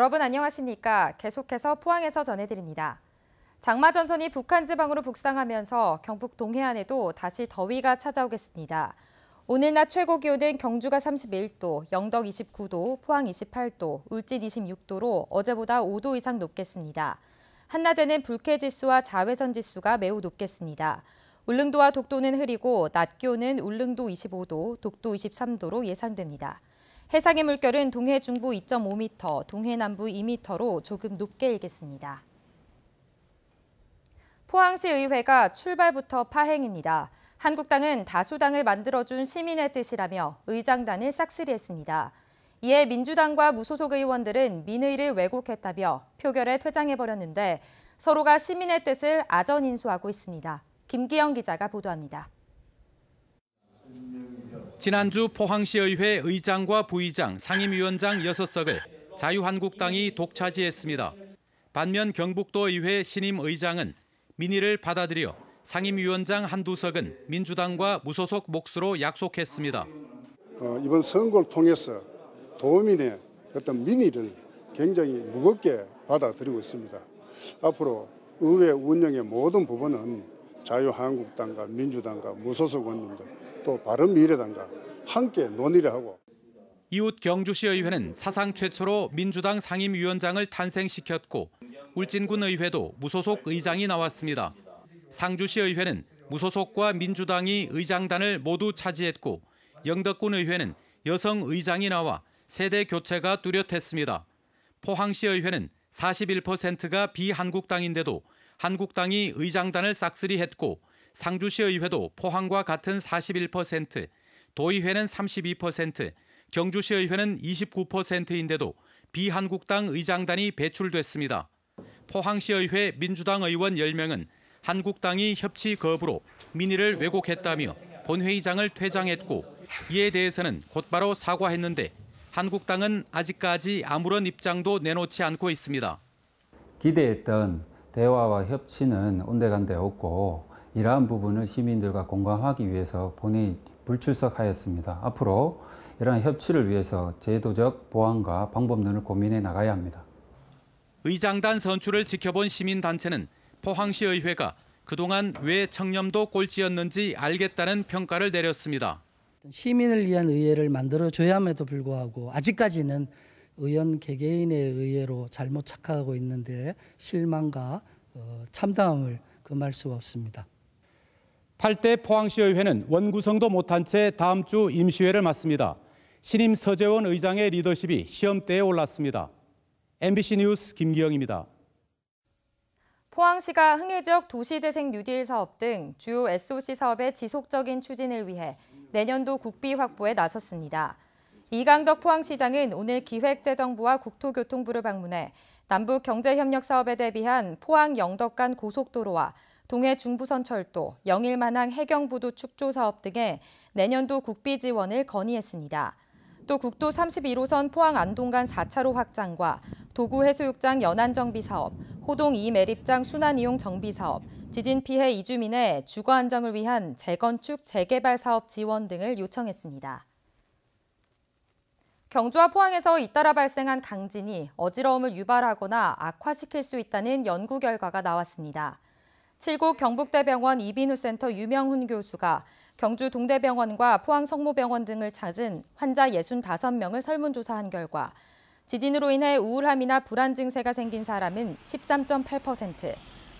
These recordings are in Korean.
여러분 안녕하십니까? 계속해서 포항에서 전해드립니다. 장마 전선이 북한 지방으로 북상하면서 경북 동해안에도 다시 더위가 찾아오겠습니다. 오늘 낮 최고 기온은 경주가 31도, 영덕 29도, 포항 28도, 울진 26도로 어제보다 5도 이상 높겠습니다. 한낮에는 불쾌 지수와 자외선 지수가 매우 높겠습니다. 울릉도와 독도는 흐리고 낮 기온은 울릉도 25도, 독도 23도로 예상됩니다. 해상의 물결은 동해 중부 2.5m, 동해 남부 2m로 조금 높게 일겠습니다. 포항시의회가 출발부터 파행입니다. 한국당은 다수당을 만들어준 시민의 뜻이라며 의장단을 싹쓸이했습니다. 이에 민주당과 무소속 의원들은 민의를 왜곡했다며 표결에 퇴장해버렸는데 서로가 시민의 뜻을 아전 인수하고 있습니다. 김기영 기자가 보도합니다. 지난주 포항시의회 의장과 부의장, 상임위원장 6석을 자유한국당이 독차지했습니다. 반면 경북도의회 신임 의장은 민의를 받아들여 상임위원장 한두 석은 민주당과 무소속 몫으로 약속했습니다. 어, 이번 선거를 통해서 도민의 어떤 민의를 굉장히 무겁게 받아들이고 있습니다. 앞으로 의회 운영의 모든 부분은 자유한국당과 민주당과 무소속 원님들 또 바른미래당과 함께 논의를 하고 이웃 경주시의회는 사상 최초로 민주당 상임위원장을 탄생시켰고 울진군 의회도 무소속 의장이 나왔습니다. 상주시의회는 무소속과 민주당이 의장단을 모두 차지했고 영덕군 의회는 여성 의장이 나와 세대 교체가 뚜렷했습니다. 포항시의회는 41%가 비한국당인데도 한국당이 의장단을 싹쓸이 했고 상주시의회도 포항과 같은 41%, 도의회는 32%, 경주시의회는 29%인데도 비한국당 의장단이 배출됐습니다. 포항시의회 민주당 의원 10명은 한국당이 협치 거부로 민의를 왜곡했다며 본회의장을 퇴장했고 이에 대해서는 곧바로 사과했는데 한국당은 아직까지 아무런 입장도 내놓지 않고 있습니다. 기대했던 대화와 협치는 온데간데 없고 이러한 부분을 시민들과 공감하기 위해서 본회의 불출석하였습니다. 앞으로 이러한 협치를 위해서 제도적 보완과 방법론을 고민해 나가야 합니다. 의장단 선출을 지켜본 시민단체는 포항시의회가 그동안 왜 청렴도 꼴찌였는지 알겠다는 평가를 내렸습니다. 시민을 위한 의회를 만들어줘야 함에도 불구하고 아직까지는 의원 개개인의 의해로 잘못 착각하고 있는데 실망과 어, 참담을 금할 수 없습니다. 8대 포항시의회는 원구성도 못한 채 다음 주 임시회를 맞습니다. 신임 서재원 의장의 리더십이 시험대에 올랐습니다. MBC 뉴스 김기영입니다. 포항시가 흥해 지역 도시재생 뉴딜 사업 등 주요 SOC 사업의 지속적인 추진을 위해 내년도 국비 확보에 나섰습니다. 이강덕 포항시장은 오늘 기획재정부와 국토교통부를 방문해 남북 경제협력 사업에 대비한 포항 영덕 간 고속도로와 동해 중부선 철도, 영일만항 해경부두 축조 사업 등의 내년도 국비 지원을 건의했습니다. 또 국도 31호선 포항 안동간 4차로 확장과 도구 해수욕장 연안 정비 사업, 호동 2 매립장 순환 이용 정비 사업, 지진 피해 이주민의 주거 안정을 위한 재건축 재개발 사업 지원 등을 요청했습니다. 경주와 포항에서 잇따라 발생한 강진이 어지러움을 유발하거나 악화시킬 수 있다는 연구 결과가 나왔습니다. 칠곡 경북대병원 이비누 센터 유명훈 교수가 경주 동대병원과 포항 성모병원 등을 찾은 환자 65명을 설문조사한 결과 지진으로 인해 우울함이나 불안 증세가 생긴 사람은 13.8%,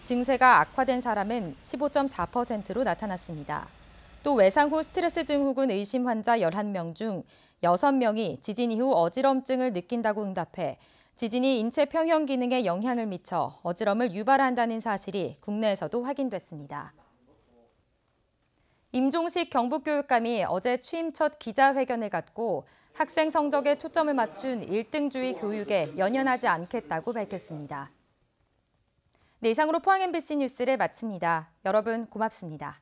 증세가 악화된 사람은 15.4%로 나타났습니다. 또 외상 후 스트레스 증후군 의심 환자 11명 중 여섯 명이 지진 이후 어지럼증을 느낀다고 응답해 지진이 인체 평형 기능에 영향을 미쳐 어지럼을 유발한다는 사실이 국내에서도 확인됐습니다. 임종식 경북교육감이 어제 취임 첫 기자회견을 갖고 학생 성적에 초점을 맞춘 1등주의 교육에 연연하지 않겠다고 밝혔습니다. 네, 이상으로 포항 MBC 뉴스를 마칩니다. 여러분 고맙습니다.